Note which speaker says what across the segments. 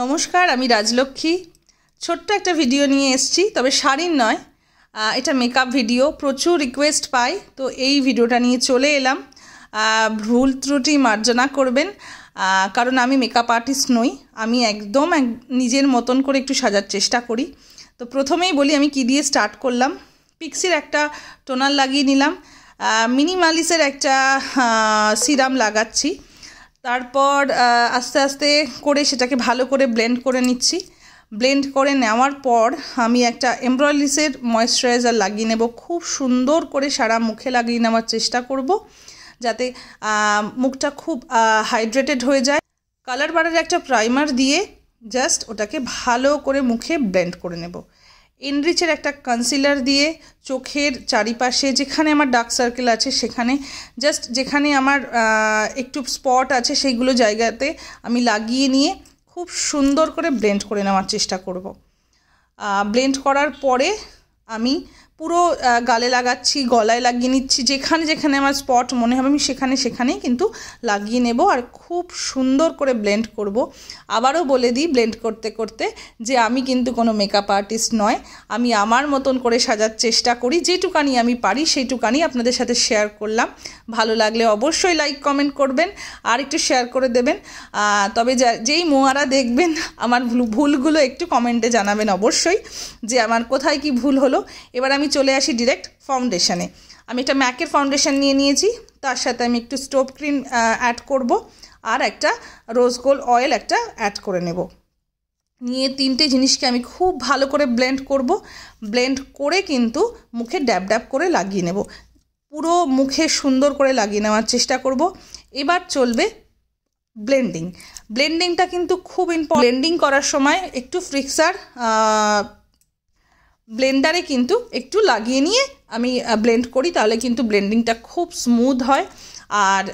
Speaker 1: নমস্কার আমি রাজলক্ষ্মী ছোট্ট একটা ভিডিও নিয়ে এসছি তবে শাড়ির নয় এটা মেকআপ ভিডিও প্রচুর রিকোয়েস্ট পাই তো এই ভিডিওটা নিয়ে চলে এলাম ভুল ত্রুটি মার্জনা করবেন কারণ আমি মেকআপ আর্টিস্ট নই আমি একদম এক নিজের মতন করে একটু সাজার চেষ্টা করি তো প্রথমেই বলি আমি কি দিয়ে স্টার্ট করলাম পিক্সির একটা টোনার লাগিয়ে নিলাম মিনিমালিসের একটা সিরাম লাগাচ্ছি তারপর আস্তে আস্তে করে সেটাকে ভালো করে ব্লেন্ড করে নিচ্ছি ব্লেন্ড করে নেওয়ার পর আমি একটা এমব্রয়লিসের ময়শ্চারাইজার লাগিয়ে নেব খুব সুন্দর করে সারা মুখে লাগিয়ে নেওয়ার চেষ্টা করব যাতে মুখটা খুব হাইড্রেটেড হয়ে যায় কালার বাড়ার একটা প্রাইমার দিয়ে জাস্ট ওটাকে ভালো করে মুখে ব্লেন্ড করে নেব এনরিচের একটা কনসিলার দিয়ে চোখের চারিপাশে যেখানে আমার ডার্ক সার্কেল আছে সেখানে জাস্ট যেখানে আমার একটু স্পট আছে সেইগুলো জায়গাতে আমি লাগিয়ে নিয়ে খুব সুন্দর করে ব্লেন্ড করে নেওয়ার চেষ্টা করব ব্লেন্ড করার পরে আমি পুরো গালে লাগাচ্ছি গলায় লাগিয়ে নিচ্ছি যেখানে যেখানে আমার স্পট মনে হবে আমি সেখানে সেখানেই কিন্তু লাগিয়ে নেব আর খুব সুন্দর করে ব্লেন্ড করব। আবারও বলে দিই ব্লেন্ড করতে করতে যে আমি কিন্তু কোনো মেকআপ আর্টিস্ট নয় আমি আমার মতন করে সাজার চেষ্টা করি যেটুকানি আমি পারি সেইটুকানি আপনাদের সাথে শেয়ার করলাম ভালো লাগলে অবশ্যই লাইক কমেন্ট করবেন আর একটু শেয়ার করে দেবেন তবে যেই মোয়ারা দেখবেন আমার ভুলগুলো একটু কমেন্টে জানাবেন অবশ্যই যে আমার কোথায় কি ভুল হলো এবার আমি চলে আসি ডিরেক্ট ফাউন্ডেশানে আমি একটা ম্যাকের ফাউন্ডেশান নিয়ে নিয়েছি তার সাথে আমি একটু স্টোভ ক্রিম অ্যাড করব আর একটা রোজ গোল্ড অয়েল একটা অ্যাড করে নেব নিয়ে তিনটে জিনিসকে আমি খুব ভালো করে ব্লেন্ড করব ব্লেন্ড করে কিন্তু মুখে ড্যাব ড্যাব করে লাগিয়ে নেব পুরো মুখে সুন্দর করে লাগিয়ে নেওয়ার চেষ্টা করব এবার চলবে ব্লেন্ডিং ব্লেন্ডিংটা কিন্তু খুব ইম্পর্টেন্ট ব্লেন্ডিং করার সময় একটু ফ্রিক্সার ব্লেন্ডারে কিন্তু একটু লাগিয়ে নিয়ে আমি ব্লেন্ড করি তাহলে কিন্তু ব্লেন্ডিংটা খুব স্মুথ হয় আর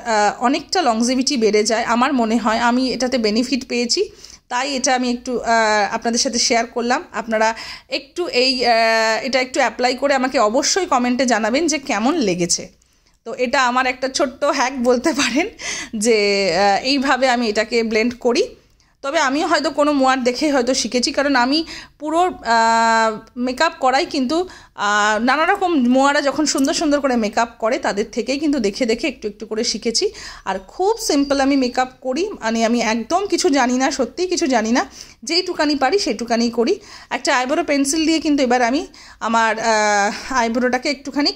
Speaker 1: অনেকটা লংজিভিটি বেড়ে যায় আমার মনে হয় আমি এটাতে বেনিফিট পেয়েছি তাই এটা আমি একটু আপনাদের সাথে শেয়ার করলাম আপনারা একটু এই এটা একটু অ্যাপ্লাই করে আমাকে অবশ্যই কমেন্টে জানাবেন যে কেমন লেগেছে তো এটা আমার একটা ছোট্ট হ্যাক বলতে পারেন যে এইভাবে আমি এটাকে ব্লেন্ড করি তবে আমি হয়তো কোনো মোয়ার দেখে হয়তো শিখেছি কারণ আমি পুরো মেকআপ করাই কিন্তু নানা রকম মোয়ারা যখন সুন্দর সুন্দর করে মেকআপ করে তাদের থেকেই কিন্তু দেখে দেখে একটু একটু করে শিখেছি আর খুব সিম্পল আমি মেকআপ করি মানে আমি একদম কিছু জানি না সত্যিই কিছু জানি না যেইটুকানি পারি সেটুকানি করি একটা আইব্রো পেন্সিল দিয়ে কিন্তু এবার আমি আমার আইব্রোটাকে একটুখানি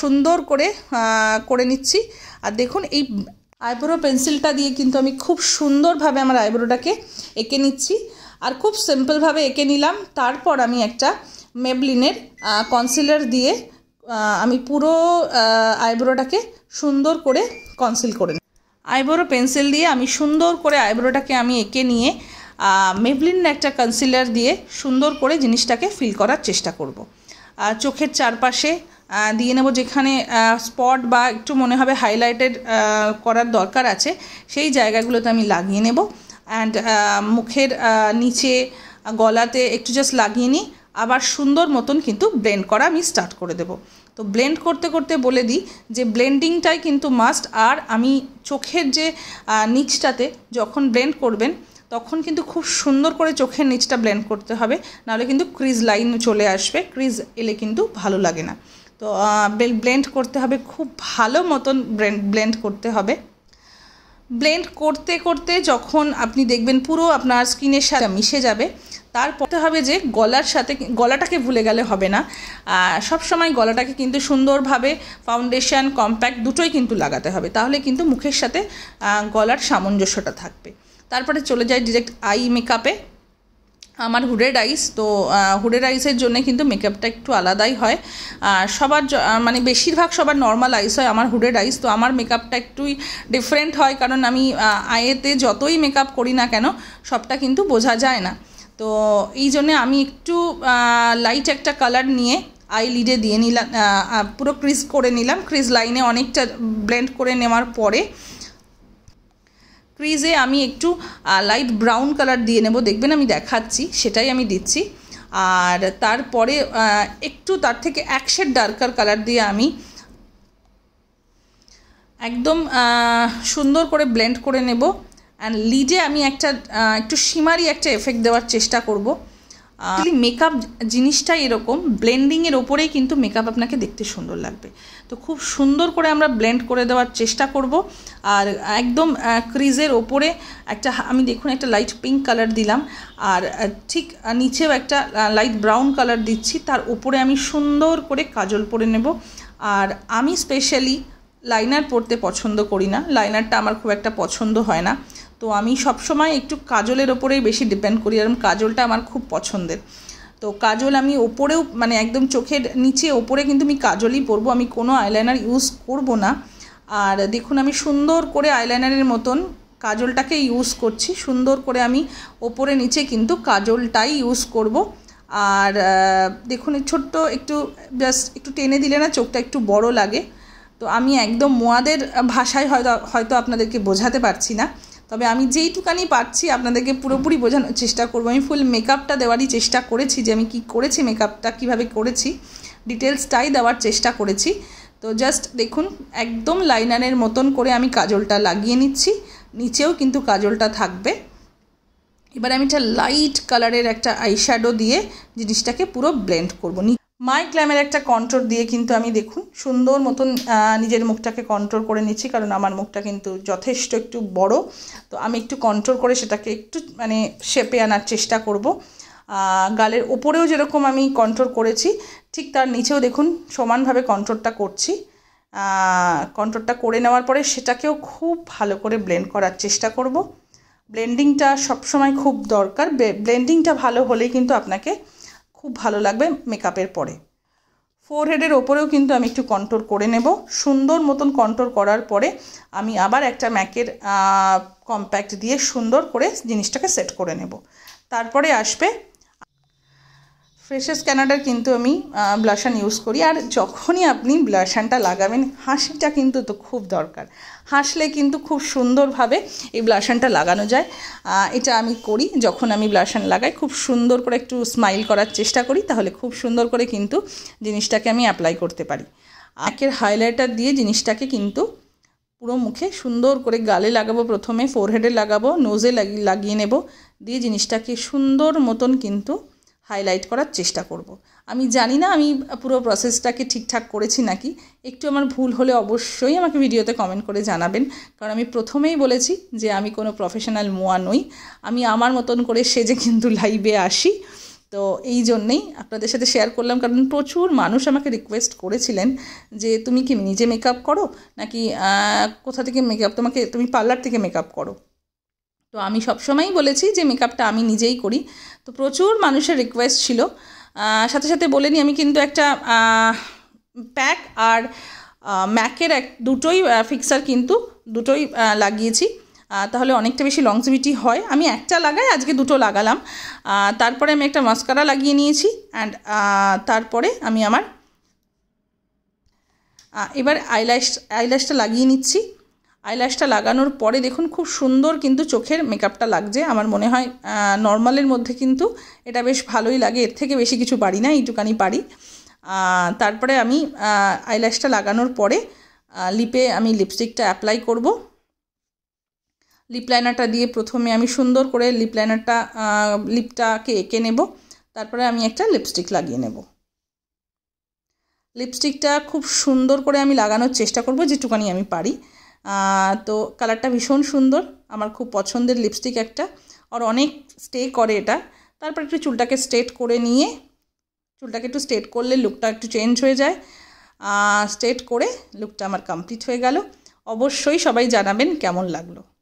Speaker 1: সুন্দর করে করে নিচ্ছি আর দেখুন এই আইব্রো পেন্সিলটা দিয়ে কিন্তু আমি খুব সুন্দরভাবে আমার আইব্রোটাকে এঁকে নিচ্ছি আর খুব সিম্পলভাবে এঁকে নিলাম তারপর আমি একটা মেবলিনের কনসিলার দিয়ে আমি পুরো আইব্রোটাকে সুন্দর করে কনসিল করে নিই আইব্রো পেন্সিল দিয়ে আমি সুন্দর করে আইব্রোটাকে আমি এঁকে নিয়ে মেবলিন একটা কনসিলার দিয়ে সুন্দর করে জিনিসটাকে ফিল করার চেষ্টা করব। চোখের চারপাশে দিয়ে নেব যেখানে স্পট বা একটু মনে হবে হাইলাইটেড করার দরকার আছে সেই জায়গাগুলোতে আমি লাগিয়ে নেব অ্যান্ড মুখের নিচে গলাতে একটু জাস্ট লাগিয়ে নিই আবার সুন্দর মতন কিন্তু ব্লেন্ড করা আমি স্টার্ট করে দেব তো ব্লেন্ড করতে করতে বলে দিই যে ব্লেন্ডিংটাই কিন্তু মাস্ট আর আমি চোখের যে নিচটাতে যখন ব্লেন্ড করবেন তখন কিন্তু খুব সুন্দর করে চোখের নিচটা ব্লেন্ড করতে হবে নাহলে কিন্তু ক্রিজ লাইন চলে আসবে ক্রিজ এলে কিন্তু ভালো লাগে না তো ব্লেন্ড করতে হবে খুব ভালো মতন ব্লেন্ড করতে হবে ব্লেন্ড করতে করতে যখন আপনি দেখবেন পুরো আপনার স্কিনের সাথে মিশে যাবে তারপর হবে যে গলার সাথে গলাটাকে ভুলে গেলে হবে না সব সময় গলাটাকে কিন্তু সুন্দরভাবে ফাউন্ডেশন কম্প্যাক্ট দুটোই কিন্তু লাগাতে হবে তাহলে কিন্তু মুখের সাথে গলার সামঞ্জস্যটা থাকবে তারপরে চলে যায় ডিরেক্ট আই মেকআপে আমার হুডেড আইস তো হুডেড আইসের জন্য কিন্তু মেকআপটা একটু আলাদাই হয় আর সবার মানে বেশিরভাগ সবার নর্মাল আইস হয় আমার হুডেড আইস তো আমার মেকআপটা একটুই ডিফারেন্ট হয় কারণ আমি আয়েতে যতই মেকআপ করি না কেন সবটা কিন্তু বোঝা যায় না তো এই জন্যে আমি একটু লাইট একটা কালার নিয়ে আই লিডে দিয়ে নিলাম পুরো ক্রিজ করে নিলাম ক্রিজ লাইনে অনেকটা ব্লেন্ড করে নেওয়ার পরে ক্রিজে আমি একটু লাইট ব্রাউন কালার দিয়ে নেব দেখবেন আমি দেখাচ্ছি সেটাই আমি দিচ্ছি আর তারপরে একটু তার থেকে এক শেড ডার্কার কালার দিয়ে আমি একদম সুন্দর করে ব্লেন্ড করে নেব অ্যান্ড লিডে আমি একটা একটু সিমারি একটা এফেক্ট দেওয়ার চেষ্টা করবো মেকআপ জিনিসটা এরকম ব্লেন্ডিংয়ের ওপরেই কিন্তু মেকআপ আপনাকে দেখতে সুন্দর লাগবে তো খুব সুন্দর করে আমরা ব্লেন্ড করে দেওয়ার চেষ্টা করব আর একদম ক্রিজের ওপরে একটা আমি দেখুন একটা লাইট পিঙ্ক কালার দিলাম আর ঠিক নিচেও একটা লাইট ব্রাউন কালার দিচ্ছি তার ওপরে আমি সুন্দর করে কাজল পরে নেব আর আমি স্পেশালি লাইনার পরতে পছন্দ করি না লাইনারটা আমার খুব একটা পছন্দ হয় না তো আমি সবসময় একটু কাজলের ওপরেই বেশি ডিপেন্ড করি কারণ কাজলটা আমার খুব পছন্দের তো কাজল আমি ওপরেও মানে একদম চোখের নিচে ওপরে কিন্তু আমি কাজলই পরবো আমি কোনো আইলাইনার ইউজ করব না আর দেখুন আমি সুন্দর করে আইলাইনারের মতন কাজলটাকে ইউজ করছি সুন্দর করে আমি ওপরে নিচে কিন্তু কাজলটাই ইউজ করব আর দেখুন ছোট্ট একটু জাস্ট একটু টেনে দিলে না চোখটা একটু বড় লাগে তো আমি একদম মোয়াদের ভাষায় হয়তো হয়তো আপনাদেরকে বোঝাতে পারছি না তবে আমি যেইটুকানি পাচ্ছি আপনাদেরকে পুরোপুরি বোঝানোর চেষ্টা করবো আমি ফুল মেকআপটা দেওয়ারই চেষ্টা করেছি যে আমি কি করেছি মেকআপটা কিভাবে করেছি ডিটেলসটাই দেওয়ার চেষ্টা করেছি তো জাস্ট দেখুন একদম লাইনারের মতন করে আমি কাজলটা লাগিয়ে নিচ্ছি নিচেও কিন্তু কাজলটা থাকবে এবার আমি একটা লাইট কালারের একটা আইশ্যাডো দিয়ে জিনিসটাকে পুরো ব্লেন্ড করবো মাই ক্ল্যামের একটা কন্ট্রোল দিয়ে কিন্তু আমি দেখুন সুন্দর মতন নিজের মুখটাকে কন্ট্রোল করে নিচ্ছি কারণ আমার মুখটা কিন্তু যথেষ্ট একটু বড় তো আমি একটু কন্ট্রোল করে সেটাকে একটু মানে শেপে আনার চেষ্টা করব গালের ওপরেও যেরকম আমি কন্ট্রোল করেছি ঠিক তার নিচেও দেখুন সমানভাবে কন্ট্রোলটা করছি কন্ট্রোলটা করে নেওয়ার পরে সেটাকেও খুব ভালো করে ব্লেন্ড করার চেষ্টা করব ব্লেন্ডিংটা সবসময় খুব দরকার ব্লেন্ডিংটা ভালো হলেই কিন্তু আপনাকে খুব ভালো লাগবে মেকআপের পরে ফোরহেডের ওপরেও কিন্তু আমি একটু কন্ট্রোল করে নেব সুন্দর মতন কন্ট্রোল করার পরে আমি আবার একটা ম্যাকের কম্প্যাক্ট দিয়ে সুন্দর করে জিনিসটাকে সেট করে নেব তারপরে আসবে ফ্রেশার্স ক্যানাডার কিন্তু আমি ব্লাশান ইউজ করি আর যখনই আপনি ব্লাশানটা লাগাবেন হাসিটা কিন্তু তো খুব দরকার হাসলে কিন্তু খুব সুন্দরভাবে এই ব্লাশানটা লাগানো যায় এটা আমি করি যখন আমি ব্লাশান লাগাই খুব সুন্দর করে একটু স্মাইল করার চেষ্টা করি তাহলে খুব সুন্দর করে কিন্তু জিনিসটাকে আমি অ্যাপ্লাই করতে পারি আঁকের হাইলাইটার দিয়ে জিনিসটাকে কিন্তু পুরো মুখে সুন্দর করে গালে লাগাবো প্রথমে ফোরহেডে লাগাবো নোজে লাগিয়ে নেব দিয়ে জিনিসটাকে সুন্দর মতন কিন্তু হাইলাইট করার চেষ্টা করব। আমি জানি না আমি পুরো প্রসেসটাকে ঠিকঠাক করেছি নাকি একটু আমার ভুল হলে অবশ্যই আমাকে ভিডিওতে কমেন্ট করে জানাবেন কারণ আমি প্রথমেই বলেছি যে আমি কোনো প্রফেশনাল মোয়া নই আমি আমার মতন করে সেজে কিন্তু লাইভে আসি তো এই জন্যেই আপনাদের সাথে শেয়ার করলাম কারণ প্রচুর মানুষ আমাকে রিকোয়েস্ট করেছিলেন যে তুমি কি নিজে মেকআপ করো নাকি কোথা থেকে মেকআপ তোমাকে তুমি পার্লার থেকে মেকআপ করো তো আমি সবসময়ই বলেছি যে মেকআপটা আমি নিজেই করি তো প্রচুর মানুষের রিকোয়েস্ট ছিল সাথে সাথে বলেনি আমি কিন্তু একটা প্যাক আর ম্যাকের এক দুটোই ফিক্সার কিন্তু দুটোই লাগিয়েছি তাহলে অনেকটা বেশি লংজিভিটি হয় আমি একটা লাগাই আজকে দুটো লাগালাম তারপরে আমি একটা মাস্কারা লাগিয়ে নিয়েছি অ্যান্ড তারপরে আমি আমার এবার আইল্যাশ আইল্যাশটা লাগিয়ে নিচ্ছি আইল্যাশটা লাগানোর পরে দেখুন খুব সুন্দর কিন্তু চোখের মেকআপটা লাগছে আমার মনে হয় নর্মালের মধ্যে কিন্তু এটা বেশ ভালোই লাগে এর থেকে বেশি কিছু পারি না এইটুকানি পারি তারপরে আমি আইল্যাশটা লাগানোর পরে লিপে আমি লিপস্টিকটা অ্যাপ্লাই করব লিপ লাইনারটা দিয়ে প্রথমে আমি সুন্দর করে লিপ লাইনারটা লিপটাকে এঁকে নেব তারপরে আমি একটা লিপস্টিক লাগিয়ে নেব লিপস্টিকটা খুব সুন্দর করে আমি লাগানোর চেষ্টা করব যেটুকানি আমি পারি তো কালারটা ভীষণ সুন্দর আমার খুব পছন্দের লিপস্টিক একটা আর অনেক স্টে করে এটা তারপর একটু চুলটাকে স্ট্রেট করে নিয়ে চুলটাকে একটু স্ট্রেট করলে লুকটা একটু চেঞ্জ হয়ে যায় স্ট্রেট করে লুকটা আমার কমপ্লিট হয়ে গেল অবশ্যই সবাই জানাবেন কেমন লাগলো